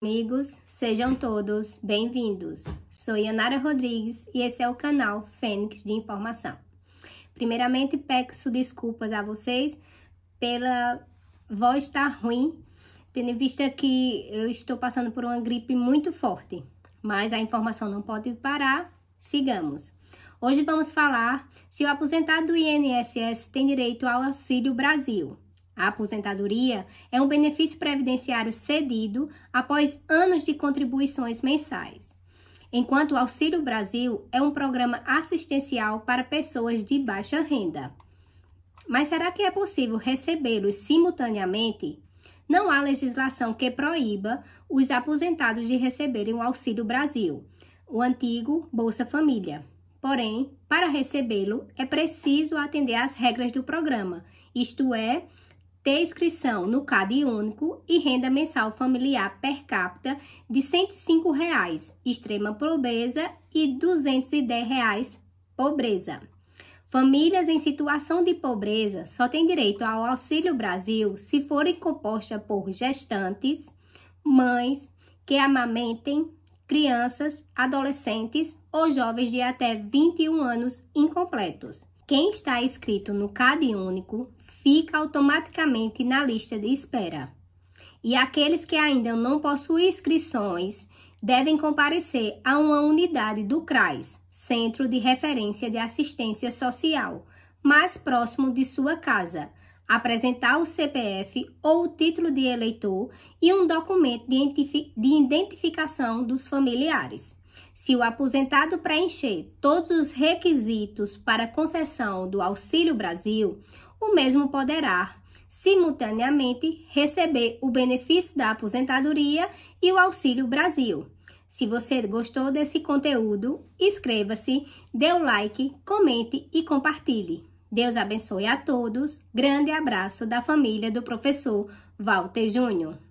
Amigos, sejam todos bem-vindos. Sou Yanara Rodrigues e esse é o canal Fênix de Informação. Primeiramente, peço desculpas a vocês pela voz estar tá ruim, tendo em vista que eu estou passando por uma gripe muito forte, mas a informação não pode parar. Sigamos. Hoje vamos falar se o aposentado do INSS tem direito ao Auxílio Brasil. A aposentadoria é um benefício previdenciário cedido após anos de contribuições mensais, enquanto o Auxílio Brasil é um programa assistencial para pessoas de baixa renda. Mas será que é possível recebê-los simultaneamente? Não há legislação que proíba os aposentados de receberem o Auxílio Brasil, o antigo Bolsa Família. Porém, para recebê-lo, é preciso atender às regras do programa, isto é, ter inscrição no CAD único e renda mensal familiar per capita de R$ 105, reais, extrema pobreza e R$ 210, reais, pobreza. Famílias em situação de pobreza só têm direito ao Auxílio Brasil se forem compostas por gestantes, mães que amamentem crianças, adolescentes ou jovens de até 21 anos incompletos. Quem está inscrito no CAD único fica automaticamente na lista de espera. E aqueles que ainda não possuem inscrições devem comparecer a uma unidade do CRAS, Centro de Referência de Assistência Social, mais próximo de sua casa, apresentar o CPF ou o título de eleitor e um documento de identificação dos familiares. Se o aposentado preencher todos os requisitos para concessão do Auxílio Brasil, o mesmo poderá, simultaneamente, receber o benefício da aposentadoria e o Auxílio Brasil. Se você gostou desse conteúdo, inscreva-se, dê o like, comente e compartilhe. Deus abençoe a todos. Grande abraço da família do professor Walter Júnior.